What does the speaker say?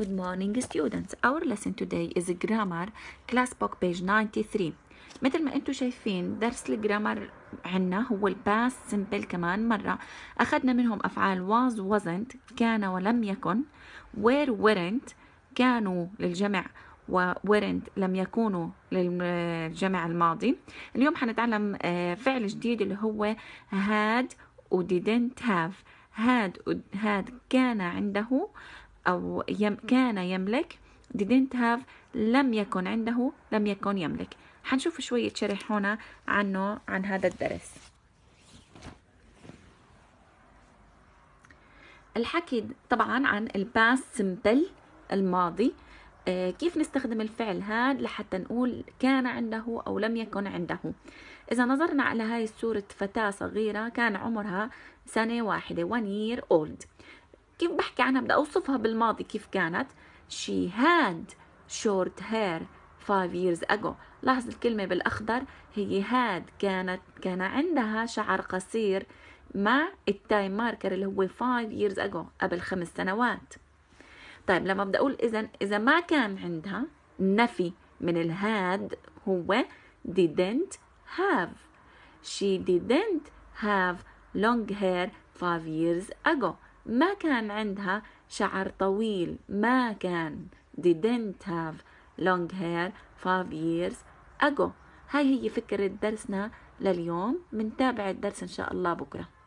Good morning students. Our lesson today is grammar class book page 93. مثل ما انتم شايفين درس الجرامر عندنا هو الباس سمبل كمان مرة أخذنا منهم أفعال was wasn't كان ولم يكن were weren't كانوا للجمع و weren't لم يكونوا للجمع الماضي اليوم حنتعلم آه، فعل جديد اللي هو had و didn't have had had كان عنده أو يم كان يملك didn't have لم يكن عنده لم يكن يملك حنشوف شوية شرح هنا عنه عن هذا الدرس الحكي طبعا عن الباست سمبل الماضي آه، كيف نستخدم الفعل هاد لحتى نقول كان عنده أو لم يكن عنده إذا نظرنا على هاي الصورة فتاة صغيرة كان عمرها سنة واحدة one year old كيف بحكي عنها بدي اوصفها بالماضي كيف كانت she had short hair five years ago لاحظ الكلمة بالأخضر هي had كانت كان عندها شعر قصير مع التايم ماركر اللي هو five years ago قبل خمس سنوات طيب لما بدي أقول إذا إذا ما كان عندها نفي من الهاد هو didn't have she didn't have long hair five years ago ما كان عندها شعر طويل ما كان didn't have long hair five years ago هاي هي فكرة درسنا لليوم منتابع الدرس إن شاء الله بكرة